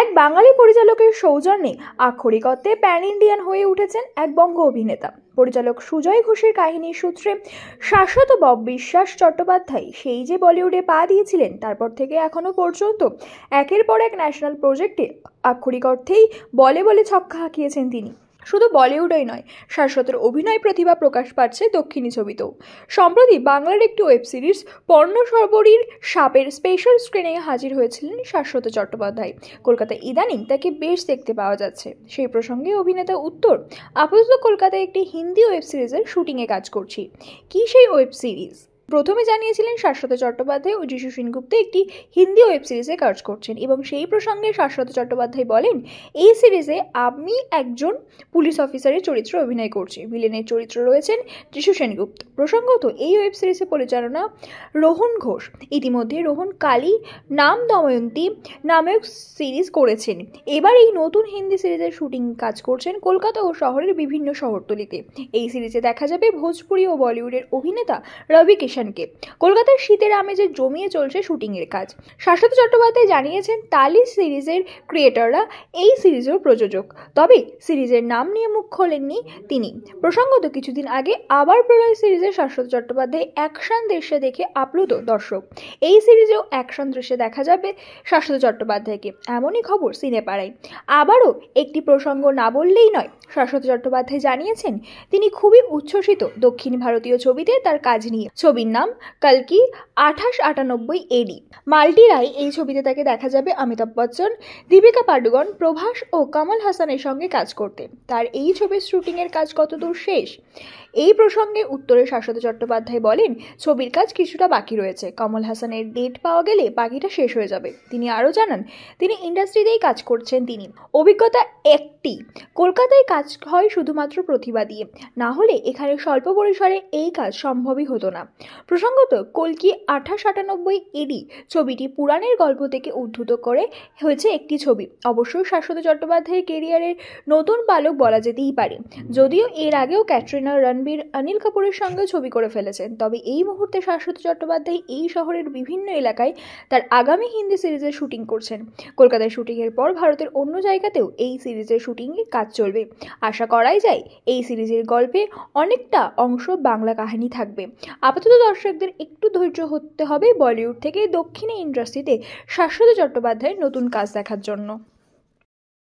এক বাঙালি পরিচালকের সৌজন্যে আক্ষরিক প্যান ইন্ডিয়ান হয়ে উঠেছেন এক বঙ্গ অভিনেতা পরিচালক সুজয় ঘোষের কাহিনীর সূত্রে শাশ্বত বব বিশ্বাস চট্টোপাধ্যায় সেই যে বলিউডে পা দিয়েছিলেন তারপর থেকে এখনও পর্যন্ত একের পর এক ন্যাশনাল প্রজেক্টে আক্ষরিক অর্থেই বলে বলে ছক্কা হাঁকিয়েছেন তিনি শুধু বলিউডেই নয় শাশ্বতের অভিনয় প্রতিভা প্রকাশ পাচ্ছে দক্ষিণী ছবিতেও সম্প্রতি বাংলার একটি ওয়েব সিরিজ পর্ণ সরবরীর সাপের স্পেশাল স্ক্রিনিংয়ে হাজির হয়েছিলেন শাশ্বত চট্টোপাধ্যায় কলকাতা ইদানিং তাকে বেশ দেখতে পাওয়া যাচ্ছে সেই প্রসঙ্গে অভিনেতা উত্তর আপাতত কলকাতায় একটি হিন্দি ওয়েব সিরিজের শুটিংয়ে কাজ করছি কী সেই ওয়েব সিরিজ প্রথমে জানিয়েছিলেন শাশ্বত চট্টোপাধ্যায় ও যিশু সেনগুপ্ত একটি হিন্দি ওয়েব সিরিজে কাজ করছেন এবং সেই প্রসঙ্গে শাশ্বত চট্টোপাধ্যায় বলেন এই সিরিজে আমি একজন পুলিশ অফিসারের চরিত্র অভিনয় করছি ভিলেনের চরিত্র রয়েছেন যিশু সেনগুপ্ত প্রসঙ্গত এই ওয়েব সিরিজে পরিচালনা রোহন ঘোষ ইতিমধ্যে রোহন কালী নাম দময়ন্তী নামেও সিরিজ করেছেন এবার এই নতুন হিন্দি সিরিজের শুটিং কাজ করছেন কলকাতা ও শহরের বিভিন্ন শহরতলিতে এই সিরিজে দেখা যাবে ভোজপুরি ও বলিউডের অভিনেতা রবি কিষানকে কলকাতার শীতের আমেজে জমিয়ে চলছে শুটিংয়ের কাজ শাশ্বত চট্টোপাধ্যায় জানিয়েছেন তালি সিরিজের ক্রিয়েটররা এই সিরিজের প্রযোজক তবে সিরিজের নাম নিয়ে মুখ খোলেননি তিনি প্রসঙ্গত কিছুদিন আগে আবার প্রলয় সিরিজের শাশ্বত চট্টোপাধ্যায় অ্যাকশন দৃশ্যে দেখে আপ্লুত দর্শক এই সিরিজেও অ্যাকশন দৃশ্যে দেখা যাবে শাশ্বত চট্টোপাধ্যায়কে এমনই খবর সিনেপাড়ায় আবারও একটি প্রসঙ্গ না বললেই নয় শাশ্বত চট্টোপাধ্যায় জানিয়েছেন তিনি খুবই উচ্ছ্বসিত দক্ষিণ ভারতীয় ছবিতে তার কাজ নিয়ে ছবি নাম কালকি আঠাশ আটানব্বই এডি মাল্টি রায় এই ছবিতে তাকে দেখা যাবে অমিতাভ বচ্চন দীপিকা পাডুগন প্রভাস ও কমল হাসানের সঙ্গে কাজ করতে তার এই ছবির শ্যুটিংয়ের কাজ কতদূর শেষ এই প্রসঙ্গে উত্তরে শাশ্বত চট্টোপাধ্যায় বলেন ছবির কাজ কিছুটা বাকি রয়েছে কমল হাসানের ডেট পাওয়া গেলে বাকিটা শেষ হয়ে যাবে তিনি আরও জানান তিনি ইন্ডাস্ট্রিতেই কাজ করছেন তিনি অভিজ্ঞতা একটি কলকাতায় কাজ হয় শুধুমাত্র প্রতিভা দিয়ে না হলে এখানে স্বল্প পরিসরে এই কাজ সম্ভবই হতো না প্রসঙ্গত কলকি আঠাশ আটানব্বই এডি ছবিটি পুরাণের গল্প থেকে উদ্ধৃত করে হয়েছে একটি ছবি অবশ্যই শাশ্বত চট্টোপাধ্যায়ের কেরিয়ারের নতুন বালক বলা যেতেই পারে যদিও এর আগেও ক্যাটরিনা রণবীর অনিল কাপুরের সঙ্গে ছবি করে ফেলেছেন তবে এই মুহূর্তে শাশ্বত চট্টোপাধ্যায় এই শহরের বিভিন্ন এলাকায় তার আগামী হিন্দি সিরিজের শুটিং করছেন কলকাতায় শুটিংয়ের পর ভারতের অন্য জায়গাতেও এই সিরিজের শুটিংয়ে কাজ চলবে আশা করাই যায় এই সিরিজের গল্পে অনেকটা অংশ বাংলা কাহিনী থাকবে আপাতত দর্শকদের একটু ধৈর্য হতে হবে বলিউড থেকে দক্ষিণে ইন্ডাস্ট্রিতে শাশ্বত চট্টোপাধ্যায়ের নতুন কাজ দেখার জন্য